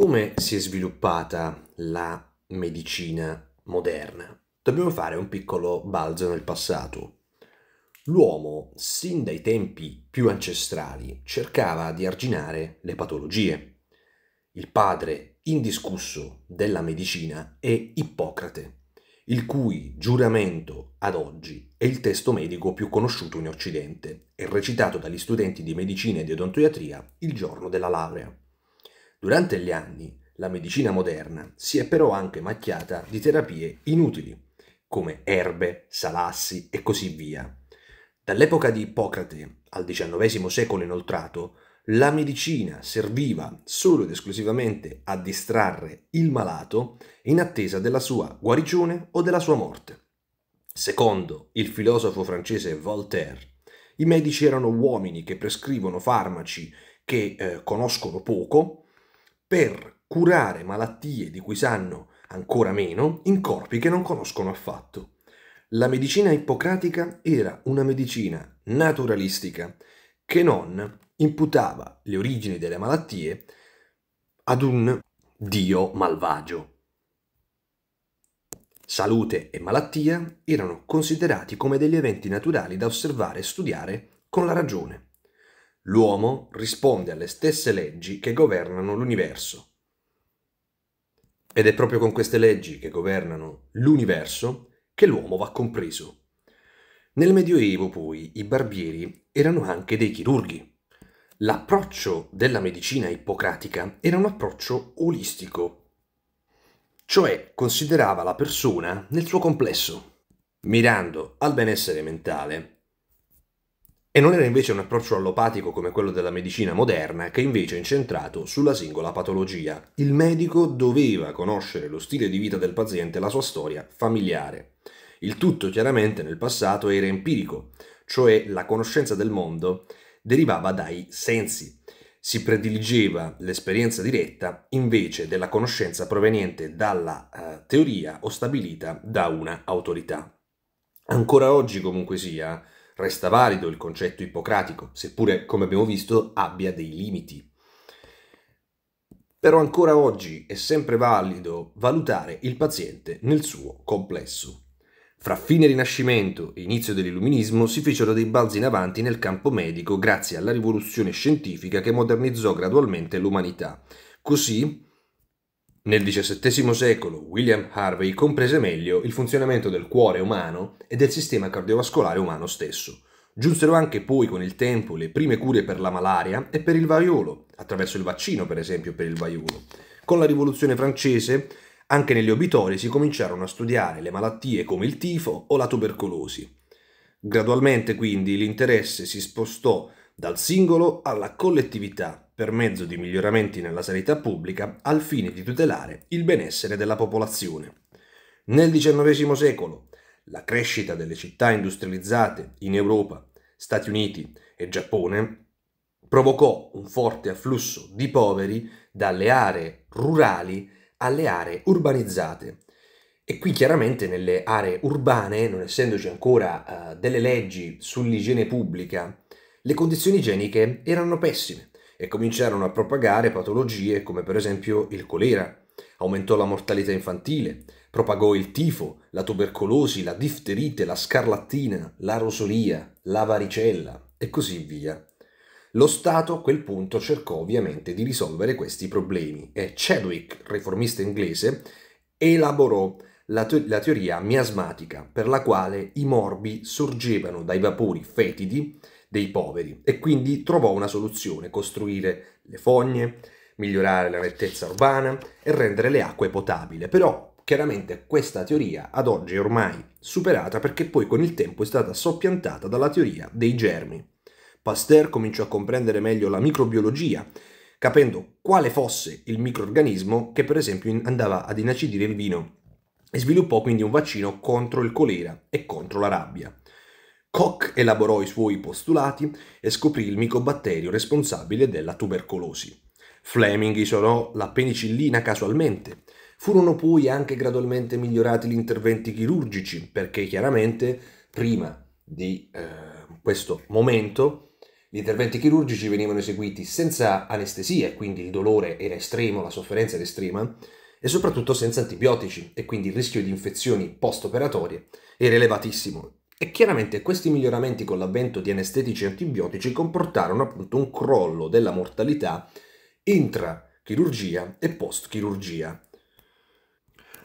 Come si è sviluppata la medicina moderna? Dobbiamo fare un piccolo balzo nel passato. L'uomo, sin dai tempi più ancestrali, cercava di arginare le patologie. Il padre indiscusso della medicina è Ippocrate, il cui giuramento ad oggi è il testo medico più conosciuto in Occidente e recitato dagli studenti di medicina e di odontoiatria il giorno della laurea. Durante gli anni, la medicina moderna si è però anche macchiata di terapie inutili, come erbe, salassi e così via. Dall'epoca di Ippocrate al XIX secolo inoltrato, la medicina serviva solo ed esclusivamente a distrarre il malato in attesa della sua guarigione o della sua morte. Secondo il filosofo francese Voltaire, i medici erano uomini che prescrivono farmaci che eh, conoscono poco, per curare malattie di cui sanno ancora meno in corpi che non conoscono affatto. La medicina ippocratica era una medicina naturalistica che non imputava le origini delle malattie ad un dio malvagio. Salute e malattia erano considerati come degli eventi naturali da osservare e studiare con la ragione l'uomo risponde alle stesse leggi che governano l'universo. Ed è proprio con queste leggi che governano l'universo che l'uomo va compreso. Nel Medioevo, poi, i barbieri erano anche dei chirurghi. L'approccio della medicina ippocratica era un approccio olistico, cioè considerava la persona nel suo complesso, mirando al benessere mentale e non era invece un approccio allopatico come quello della medicina moderna, che invece è incentrato sulla singola patologia. Il medico doveva conoscere lo stile di vita del paziente e la sua storia familiare. Il tutto chiaramente nel passato era empirico, cioè la conoscenza del mondo derivava dai sensi. Si prediligeva l'esperienza diretta invece della conoscenza proveniente dalla eh, teoria o stabilita da una autorità. Ancora oggi comunque sia, Resta valido il concetto ippocratico, seppure, come abbiamo visto, abbia dei limiti. Però ancora oggi è sempre valido valutare il paziente nel suo complesso. Fra fine Rinascimento e inizio dell'Illuminismo si fecero dei balzi in avanti nel campo medico grazie alla rivoluzione scientifica che modernizzò gradualmente l'umanità. Così, nel XVII secolo William Harvey comprese meglio il funzionamento del cuore umano e del sistema cardiovascolare umano stesso. Giunsero anche poi con il tempo le prime cure per la malaria e per il vaiolo, attraverso il vaccino per esempio per il vaiolo. Con la rivoluzione francese anche negli obitori si cominciarono a studiare le malattie come il tifo o la tubercolosi. Gradualmente quindi l'interesse si spostò dal singolo alla collettività per mezzo di miglioramenti nella sanità pubblica al fine di tutelare il benessere della popolazione. Nel XIX secolo la crescita delle città industrializzate in Europa, Stati Uniti e Giappone provocò un forte afflusso di poveri dalle aree rurali alle aree urbanizzate. E qui chiaramente nelle aree urbane, non essendoci ancora uh, delle leggi sull'igiene pubblica, le condizioni igieniche erano pessime e cominciarono a propagare patologie come per esempio il colera. Aumentò la mortalità infantile, propagò il tifo, la tubercolosi, la difterite, la scarlattina, la rosolia, la varicella e così via. Lo Stato a quel punto cercò ovviamente di risolvere questi problemi e Chadwick, riformista inglese, elaborò la, te- la, teoria miasmatica per la quale i morbi sorgevano dai vapori fetidi dei poveri e quindi trovò una soluzione, costruire le fogne, migliorare la nettezza urbana e rendere le acque potabili. Però chiaramente questa teoria ad oggi è ormai superata perché poi con il tempo è stata soppiantata dalla teoria dei germi. Pasteur cominciò a comprendere meglio la microbiologia, capendo quale fosse il microorganismo che per esempio andava ad inacidire il vino e sviluppò quindi un vaccino contro il colera e contro la rabbia. Koch elaborò i suoi postulati e scoprì il micobatterio responsabile della tubercolosi. Fleming isolò la penicillina casualmente. Furono poi anche gradualmente migliorati gli interventi chirurgici, perché chiaramente prima di eh, questo momento gli interventi chirurgici venivano eseguiti senza anestesia, quindi il dolore era estremo, la sofferenza era estrema, e soprattutto senza antibiotici, e quindi il rischio di infezioni post-operatorie era elevatissimo e chiaramente questi miglioramenti con l'avvento di anestetici antibiotici comportarono appunto un crollo della mortalità intra chirurgia e post chirurgia.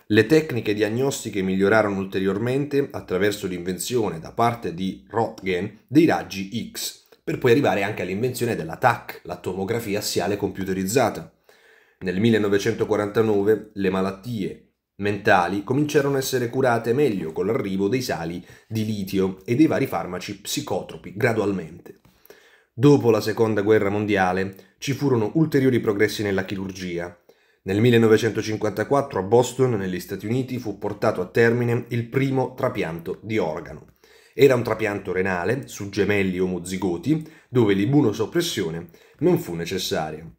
Le tecniche diagnostiche migliorarono ulteriormente attraverso l'invenzione da parte di Röntgen dei raggi X, per poi arrivare anche all'invenzione della TAC, la tomografia assiale computerizzata. Nel 1949 le malattie mentali cominciarono a essere curate meglio con l'arrivo dei sali di litio e dei vari farmaci psicotropi gradualmente. Dopo la Seconda Guerra Mondiale ci furono ulteriori progressi nella chirurgia. Nel 1954 a Boston, negli Stati Uniti, fu portato a termine il primo trapianto di organo. Era un trapianto renale su gemelli omozigoti, dove l'immunosoppressione non fu necessaria.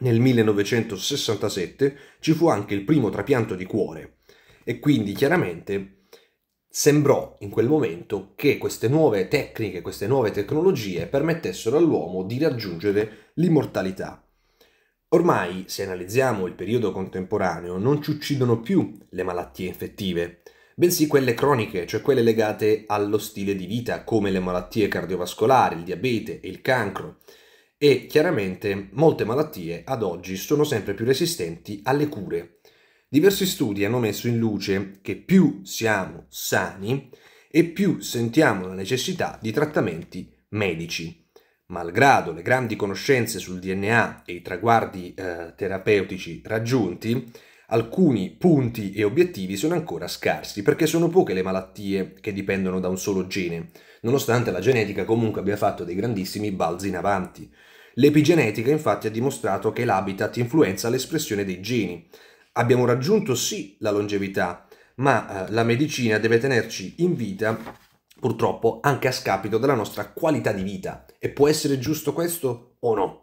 Nel 1967 ci fu anche il primo trapianto di cuore e quindi chiaramente sembrò in quel momento che queste nuove tecniche, queste nuove tecnologie permettessero all'uomo di raggiungere l'immortalità. Ormai, se analizziamo il periodo contemporaneo, non ci uccidono più le malattie infettive, bensì quelle croniche, cioè quelle legate allo stile di vita, come le malattie cardiovascolari, il diabete e il cancro e chiaramente molte malattie ad oggi sono sempre più resistenti alle cure. Diversi studi hanno messo in luce che più siamo sani e più sentiamo la necessità di trattamenti medici. Malgrado le grandi conoscenze sul DNA e i traguardi eh, terapeutici raggiunti, alcuni punti e obiettivi sono ancora scarsi perché sono poche le malattie che dipendono da un solo gene, nonostante la genetica comunque abbia fatto dei grandissimi balzi in avanti. L'epigenetica infatti ha dimostrato che l'habitat influenza l'espressione dei geni. Abbiamo raggiunto sì la longevità, ma eh, la medicina deve tenerci in vita purtroppo anche a scapito della nostra qualità di vita. E può essere giusto questo o no?